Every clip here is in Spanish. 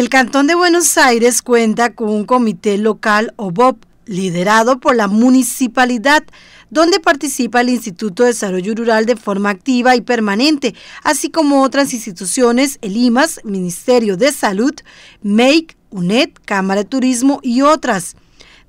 El Cantón de Buenos Aires cuenta con un comité local o BOP liderado por la municipalidad, donde participa el Instituto de Desarrollo Rural de forma activa y permanente, así como otras instituciones, el IMAS, Ministerio de Salud, MEIC, UNED, Cámara de Turismo y otras.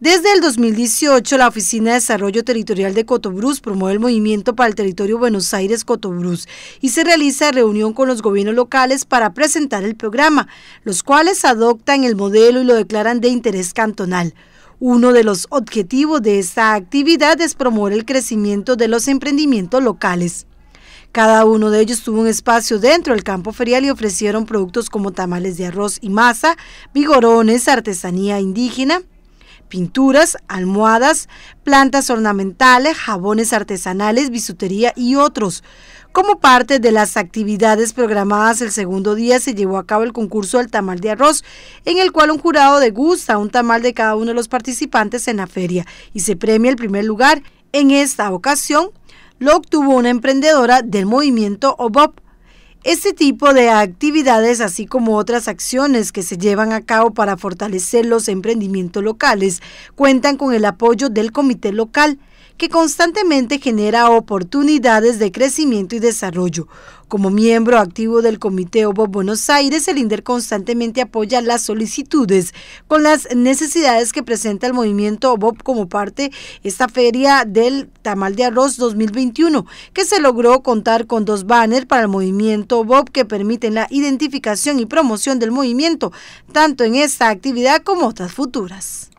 Desde el 2018, la Oficina de Desarrollo Territorial de Cotobruz promueve el movimiento para el territorio Buenos Aires-Cotobruz y se realiza reunión con los gobiernos locales para presentar el programa, los cuales adoptan el modelo y lo declaran de interés cantonal. Uno de los objetivos de esta actividad es promover el crecimiento de los emprendimientos locales. Cada uno de ellos tuvo un espacio dentro del campo ferial y ofrecieron productos como tamales de arroz y masa, vigorones, artesanía indígena, pinturas, almohadas, plantas ornamentales, jabones artesanales, bisutería y otros. Como parte de las actividades programadas el segundo día se llevó a cabo el concurso del tamal de arroz, en el cual un jurado degusta un tamal de cada uno de los participantes en la feria y se premia el primer lugar. En esta ocasión lo obtuvo una emprendedora del movimiento OBOP, este tipo de actividades, así como otras acciones que se llevan a cabo para fortalecer los emprendimientos locales, cuentan con el apoyo del comité local que constantemente genera oportunidades de crecimiento y desarrollo. Como miembro activo del Comité OBO Buenos Aires, el INDER constantemente apoya las solicitudes con las necesidades que presenta el movimiento Bob como parte esta feria del Tamal de Arroz 2021, que se logró contar con dos banners para el movimiento Bob que permiten la identificación y promoción del movimiento, tanto en esta actividad como otras futuras.